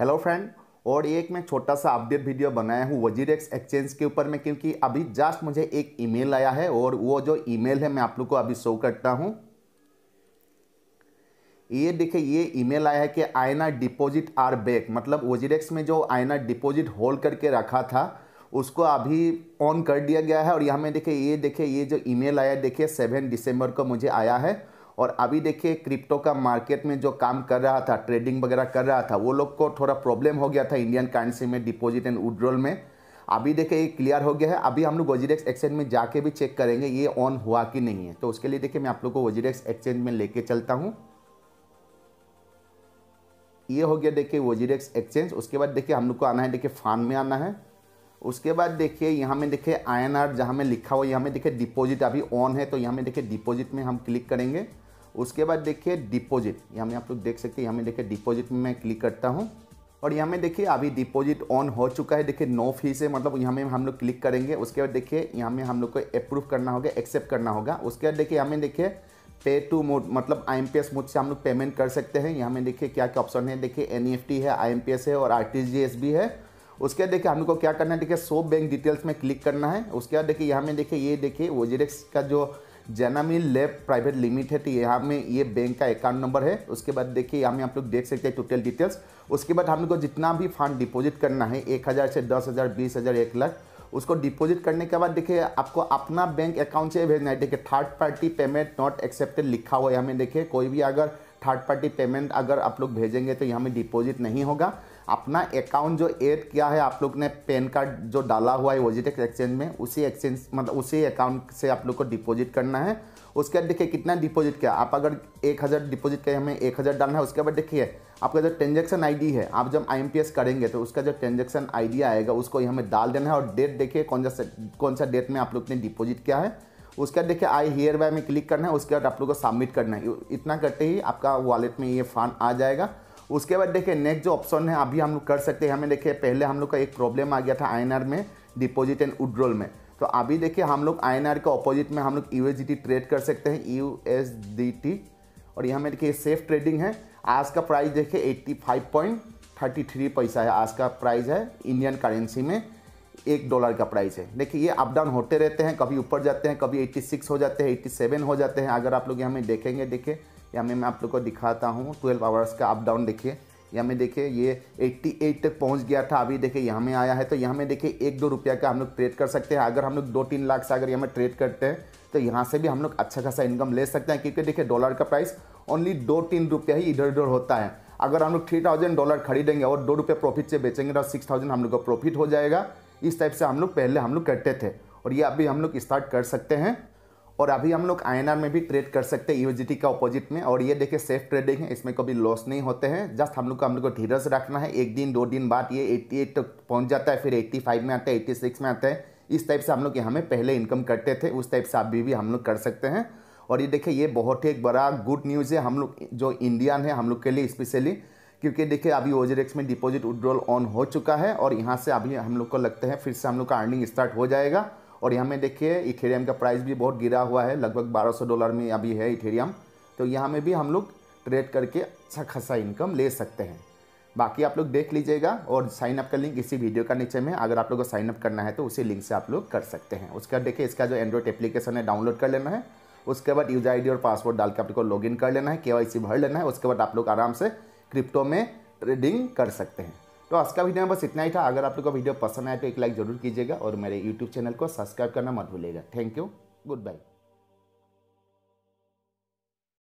hello friend और एक मैं छोटा सा अपडेट वीडियो बनाया हूँ वजीरेक्स एक्सचेंज के ऊपर में क्योंकि अभी जस्ट मुझे एक ईमेल आया है और वो जो ईमेल है मैं आप लोग को अभी शो करता हूँ ये देखिए ये ईमेल आया है कि आयना डिपॉजिट आर बैक मतलब वजीरेक्स में जो आयना डिपॉजिट होल्ड करके रखा था उसको अभी ऑन कर दिया गया है और यहाँ में देखिए ये देखिए ये जो ईमेल आया देखिए सेवन दिसंबर को मुझे आया है और अभी देखिए क्रिप्टो का मार्केट में जो काम कर रहा था ट्रेडिंग वगैरह कर रहा था वो लोग को थोड़ा प्रॉब्लम हो गया था इंडियन करेंसी में डिपॉजिट एंड विड्रॉल में अभी देखिए ये क्लियर हो गया है अभी हम लोग वजीरेक्स एक्सचेंज में जाके भी चेक करेंगे ये ऑन हुआ कि नहीं है तो उसके लिए देखिए मैं आप लोग को वजीरेक्स एक्सचेंज में लेके चलता हूँ ये हो गया देखिए वजीरेक्स एक्सचेंज उसके बाद देखिए हम लोग को आना है देखिए फान में आना है उसके बाद देखिए यहाँ में देखिए आई एन आर जहाँ में लिखा हुआ यहाँ में देखिए डिपॉजिट अभी ऑन है तो यहाँ में देखिए डिपॉजिट में हम क्लिक करेंगे उसके बाद देखिए डिपॉजिट यहाँ में आप लोग देख सकते हैं यहाँ में देखिए डिपॉजिट में मैं क्लिक करता हूँ और यहाँ में देखिए अभी डिपॉजिट ऑन हो चुका है देखिए नो फीस है मतलब यहाँ में हम लोग क्लिक करेंगे उसके बाद देखिए यहाँ में हम लोग को अप्रूव करना होगा एक्सेप्ट करना होगा उसके बाद देखिए यहाँ में देखिए पे टू मोड मतलब I M P S mode से हम लोग पेमेंट कर सकते हैं यहाँ में देखिए क्या क्या ऑप्शन है देखिए एन ई एफ टी है आई एम पी एस है और आर टी जी एस भी है उसके बाद देखिए हम लोग को क्या करना है देखिए सो बैंक डिटेल्स में क्लिक करना है उसके बाद देखिए यहाँ में देखिए ये देखिए ओजेरेक्स का जो जैनामी लेब प्राइवेट लिमिटेड यहाँ में ये बैंक का अकाउंट नंबर है उसके बाद देखिए यहाँ में आप लोग देख सकते हैं टोटल डिटेल्स उसके बाद हम लोग को जितना भी फंड डिपॉजिट करना है एक हज़ार से दस हज़ार बीस हज़ार एक लाख उसको डिपॉजिट करने के बाद देखिए आपको अपना बैंक अकाउंट से भेजना है देखिए third party payment not accepted लिखा हुआ है हमें देखिए कोई भी अगर थर्ड पार्टी पेमेंट अगर आप लोग भेजेंगे तो यहाँ में डिपॉजिट नहीं होगा अपना अकाउंट जो ऐड किया है आप लोग ने पैन कार्ड जो डाला हुआ है वोजिटेक एक्सचेंज में उसी एक्सचेंज मतलब उसी अकाउंट से आप लोग को डिपॉजिट करना है उसके बाद देखिए कितना डिपॉजिट किया आप अगर एक हज़ार डिपॉजिट किया हमें एक हज़ार डालना है उसके बाद देखिए आपका जो ट्रांजेक्शन आई है आप जब आई करेंगे तो उसका जो ट्रांजेक्शन आई आएगा उसको हमें डाल देना है और डेट देखिए कौन सा कौन सा डेट में आप लोग ने डिपॉजिट किया है उसके बाद देखिए आई हेयर बाय में क्लिक करना है उसके बाद आप लोग को सबमिट करना है इतना करते ही आपका वॉलेट में ये फंड आ जाएगा उसके बाद देखिए नेक्स्ट जो ऑप्शन है अभी हम लोग कर सकते हैं हमें देखिए पहले हम लोग का एक प्रॉब्लम आ गया था आई में डिपॉजिट एंड उड्रोल में तो अभी देखिए हम लोग आई के ऑपोजिट में हम लोग यू ट्रेड कर सकते हैं यू और यहाँ में देखिए सेफ ट्रेडिंग है आज का प्राइस देखिए थ्री पैसा है आज का प्राइस है इंडियन करेंसी में एक डॉलर का प्राइस है देखिए ये अप डाउन होते रहते हैं कभी ऊपर जाते हैं कभी 86 हो जाते हैं 87 हो जाते हैं अगर आप लोग यहाँ में देखेंगे देखिए यहाँ में मैं आप लोग को दिखाता हूँ ट्वेल्व आवर्स का अप डाउन देखिए यहाँ में देखिए ये 88 तक पहुँच गया था अभी देखिए यहाँ में आया है तो यहाँ में देखिए एक दो रुपया का हम लोग ट्रेड कर सकते हैं अगर हम लोग दो तीन लाख से अगर यहाँ में ट्रेड करते हैं तो यहाँ से भी हम लोग अच्छा खासा इनकम ले सकते हैं क्योंकि देखिए डॉलर का प्राइस ओनली दो तीन रुपया ही इधर उधर होता है अगर हम लोग थ्री थाउजेंड डॉलर खरीदेंगे और दो रुपये प्रॉफिट से बेचेंगे तो सिक्स थाउजेंड हम लोग का प्रॉफिट हो जाएगा इस टाइप से हम लोग पहले हम लोग करते थे और ये अभी हम लोग स्टार्ट कर सकते हैं और अभी हम लोग आई में भी ट्रेड कर सकते हैं यूजीटी e का अपोजिट में और ये देखिए सेफ ट्रेडिंग है इसमें कभी लॉस नहीं होते हैं जस्ट हम लोग को हम लोग को धीरज रखना है एक दिन दो दिन बाद ये 88 तक तो पहुंच जाता है फिर 85 में आता है 86 में आता है इस टाइप से हम लोग यहाँ में पहले इनकम करते थे उस टाइप से अभी भी हम लोग कर सकते हैं और ये देखिए ये बहुत ही एक बड़ा गुड न्यूज़ है हम लोग जो इंडियन है हम लोग के लिए स्पेशली क्योंकि देखिए अभी ओजरेक्स में डिपोजिट विड्रॉल ऑन हो चुका है और यहाँ से अभी हम लोग को लगता है फिर से हम लोग का अर्निंग स्टार्ट हो जाएगा और यहाँ में देखिए इथेरियम का प्राइस भी बहुत गिरा हुआ है लगभग 1200 डॉलर में अभी है इथेरियम तो यहाँ में भी हम लोग ट्रेड करके अच्छा खासा इनकम ले सकते हैं बाकी आप लोग देख लीजिएगा और साइन अप का लिंक इसी वीडियो का नीचे में अगर आप लोग को साइन अप करना है तो उसी लिंक से आप लोग कर सकते हैं उसके बाद देखिए इसका जो एंड्रॉइड एप्लीकेशन है डाउनलोड कर लेना है उसके बाद यूजर आईडी और पासवर्ड डाल के आप लोग को लॉगिन कर लेना है के भर लेना है उसके बाद आप लोग आराम से क्रिप्टो में ट्रेडिंग कर सकते हैं तो आज का वीडियो में बस इतना ही था अगर आप लोग को वीडियो पसंद आए तो एक लाइक जरूर कीजिएगा और मेरे यूट्यूब चैनल को सब्सक्राइब करना मत भूलिएगा थैंक यू गुड बाय